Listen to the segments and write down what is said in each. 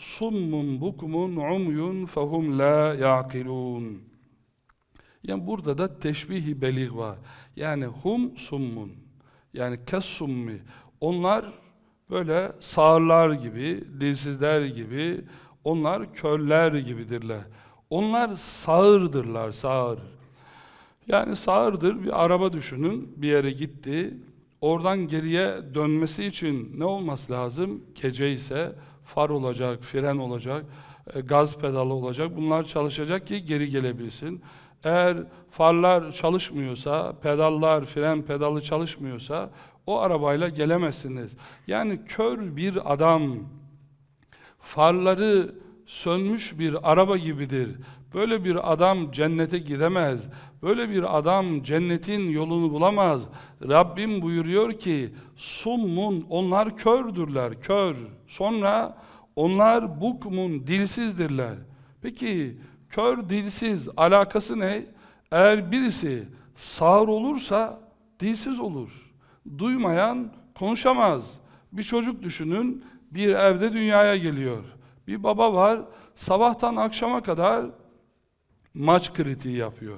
summun bukmun umyun fehum la yaqilun. Yani burada da teşbihi belig var. Yani hum summun. Yani kes summi. Onlar böyle sağırlar gibi, dilsizler gibi, onlar köller gibidirler. Onlar sağırdırlar, sağır. Yani sağırdır, bir araba düşünün, bir yere gitti, oradan geriye dönmesi için ne olması lazım? Gece ise far olacak, fren olacak, e, gaz pedalı olacak. Bunlar çalışacak ki geri gelebilsin. Eğer farlar çalışmıyorsa, pedallar, fren pedalı çalışmıyorsa o arabayla gelemezsiniz. Yani kör bir adam farları sönmüş bir araba gibidir. Böyle bir adam cennete gidemez. Böyle bir adam cennetin yolunu bulamaz. Rabbim buyuruyor ki summun onlar kördürler, kör. Sonra onlar bukmun dilsizdirler. Peki kör dilsiz alakası ne? Eğer birisi sağır olursa dilsiz olur. Duymayan konuşamaz. Bir çocuk düşünün bir evde dünyaya geliyor. Bir baba var, sabahtan akşama kadar maç kritiği yapıyor.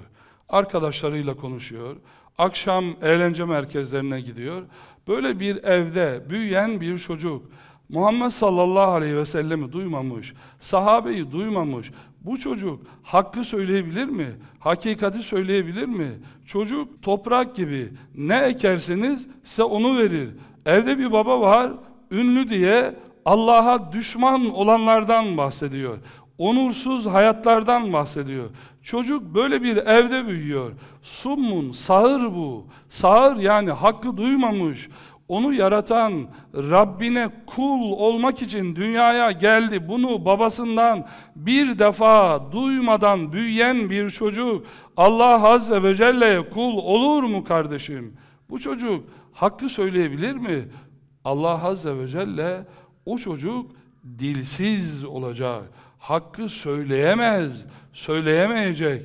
Arkadaşlarıyla konuşuyor. Akşam eğlence merkezlerine gidiyor. Böyle bir evde büyüyen bir çocuk Muhammed sallallahu aleyhi ve sellemi duymamış, sahabeyi duymamış. Bu çocuk hakkı söyleyebilir mi? Hakikati söyleyebilir mi? Çocuk toprak gibi ne ekerseniz size onu verir. Evde bir baba var, ünlü diye Allah'a düşman olanlardan bahsediyor. Onursuz hayatlardan bahsediyor. Çocuk böyle bir evde büyüyor. Summun, sağır bu. Sağır yani hakkı duymamış. Onu yaratan Rabbine kul olmak için dünyaya geldi. Bunu babasından bir defa duymadan büyüyen bir çocuk Allah Azze ve Celle'ye kul olur mu kardeşim? Bu çocuk hakkı söyleyebilir mi? Allah Azze ve Celle o çocuk dilsiz olacak. Hakkı söyleyemez, söyleyemeyecek.